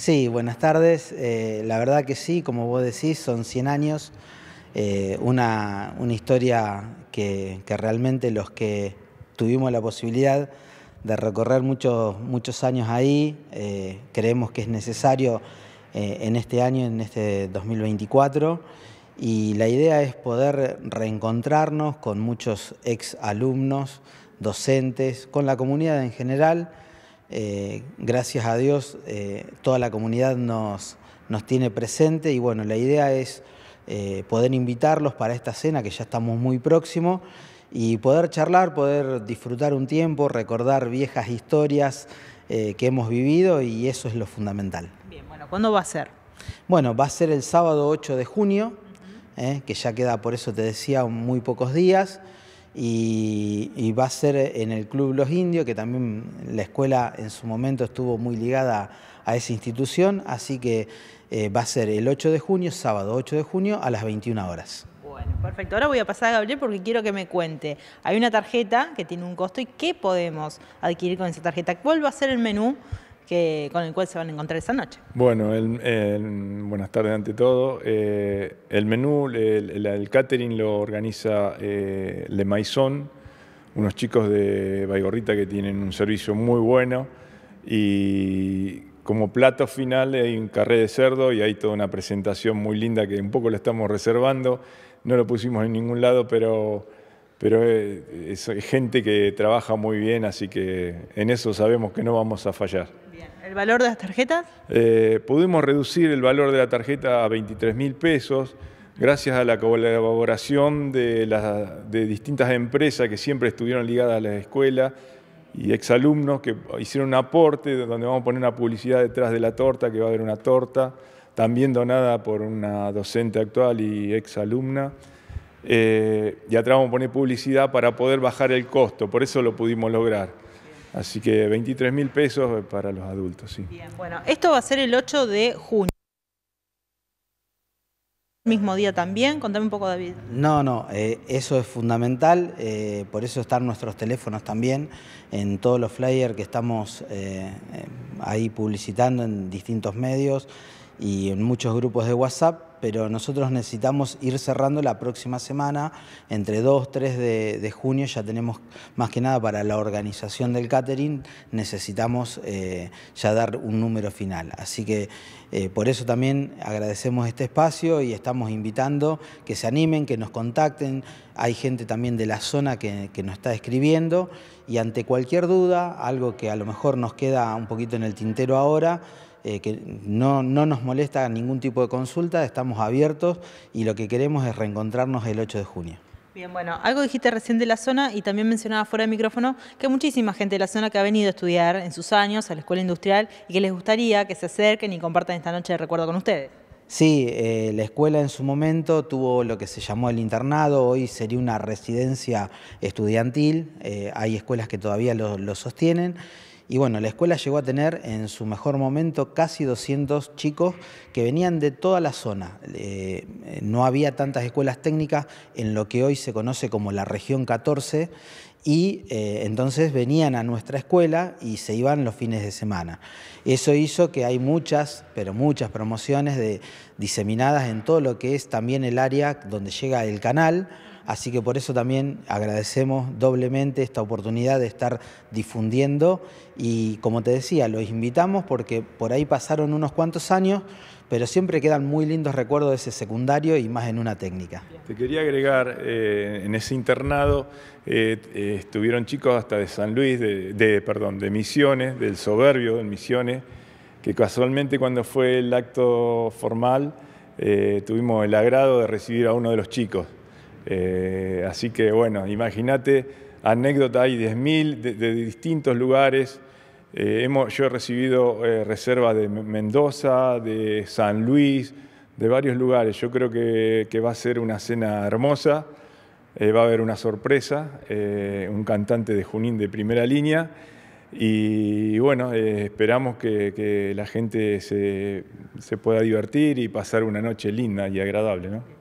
Sí, buenas tardes. Eh, la verdad que sí, como vos decís, son 100 años, eh, una, historia que, realmente los que tuvimos la posibilidad de recorrer muchos, muchos años ahí, eh, creemos que es necesario en este año, en este 2024, y la idea es poder reencontrarnos con muchos ex alumnos, docentes, con la comunidad en general eh, gracias a Dios, eh, toda la comunidad nos, nos tiene presente y bueno, la idea es eh, poder invitarlos para esta cena que ya estamos muy próximos y poder charlar, poder disfrutar un tiempo, recordar viejas historias que hemos vivido y eso es lo fundamental. Bien, bueno, ¿cuándo va a ser? Bueno, va a ser el sábado 8 de junio, que ya queda, por eso te decía, muy pocos días y, va a ser en el Club Los Indios, que también la escuela en su momento estuvo muy ligada a esa institución, así que eh, va a ser el 8 de junio, sábado 8 de junio, a las 21 horas. Bueno, perfecto. Ahora voy a pasar a Gabriel porque quiero que me cuente. Hay una tarjeta que tiene un costo y qué podemos adquirir con esa tarjeta. ¿Cuál va a ser el menú con el cual se van a encontrar esa noche. Bueno, buenas tardes ante todo. Eh, el menú, el, catering lo organiza eh, Le Maison, unos chicos de Baigorrita que tienen un servicio muy bueno y como plato final hay un carré de cerdo y hay toda una presentación muy linda que un poco lo estamos reservando. No lo pusimos en ningún lado, pero pero eh, es, gente que trabaja muy bien, así que en eso sabemos que no vamos a fallar. ¿El valor de las tarjetas? Eh, pudimos reducir el valor de la tarjeta a 23 mil pesos gracias a la colaboración de, de distintas empresas que siempre estuvieron ligadas a la escuela y exalumnos que hicieron un aporte donde vamos a poner una publicidad detrás de la torta, que va a haber una torta, también donada por una docente actual y exalumna. Eh, y ya vamos a poner publicidad para poder bajar el costo, por eso lo pudimos lograr. Así que 23 mil pesos para los adultos, sí. Bien, bueno, esto va a ser el 8 de junio. Mismo día también, contame un poco David. No, no, eh, eso es fundamental, eh, por eso están nuestros teléfonos también en todos los flyers que estamos ahí publicitando en distintos medios y en muchos grupos de WhatsApp pero nosotros necesitamos ir cerrando la próxima semana, entre 2, 3 de, junio ya tenemos más que nada para la organización del catering, necesitamos eh, ya dar un número final. Así que eh, por eso también agradecemos este espacio y estamos invitando que se animen, que nos contacten, hay gente también de la zona que nos está escribiendo y ante cualquier duda, algo que a lo mejor nos queda un poquito en el tintero ahora, eh, que no, no, nos molesta ningún tipo de consulta, estamos abiertos y lo que queremos es reencontrarnos el 8 de junio. Bien, bueno, algo dijiste recién de la zona y también mencionaba fuera de micrófono que muchísima gente de la zona que ha venido a estudiar en sus años a la escuela industrial y que les gustaría que se acerquen y compartan esta noche de recuerdo con ustedes. Sí, eh, la escuela en su momento tuvo lo que se llamó el internado, hoy sería una residencia estudiantil, eh, hay escuelas que todavía lo, lo sostienen y bueno, la escuela llegó a tener en su mejor momento casi 200 chicos que venían de toda la zona. Eh, no había tantas escuelas técnicas en lo que hoy se conoce como la región 14 y eh, entonces venían a nuestra escuela y se iban los fines de semana. Eso hizo que hay muchas, pero muchas promociones de, diseminadas en todo lo que es también el área donde llega el canal Así que por eso también agradecemos doblemente esta oportunidad de estar difundiendo y como te decía, los invitamos porque por ahí pasaron unos cuantos años, pero siempre quedan muy lindos recuerdos de ese secundario y más en una técnica. Te quería agregar, eh, en ese internado eh, eh, estuvieron chicos hasta de San Luis, de, perdón, de Misiones, del soberbio de Misiones, que casualmente cuando fue el acto formal tuvimos el agrado de recibir a uno de los chicos. Eh, así que bueno, imagínate, anécdota, hay 10.000 de, distintos lugares. Eh, hemos, yo he recibido eh, reservas de Mendoza, de San Luis, de varios lugares. Yo creo que, va a ser una cena hermosa, va a haber una sorpresa, un cantante de Junín de primera línea. Y, bueno, esperamos que, la gente se, se pueda divertir y pasar una noche linda y agradable. ¿no?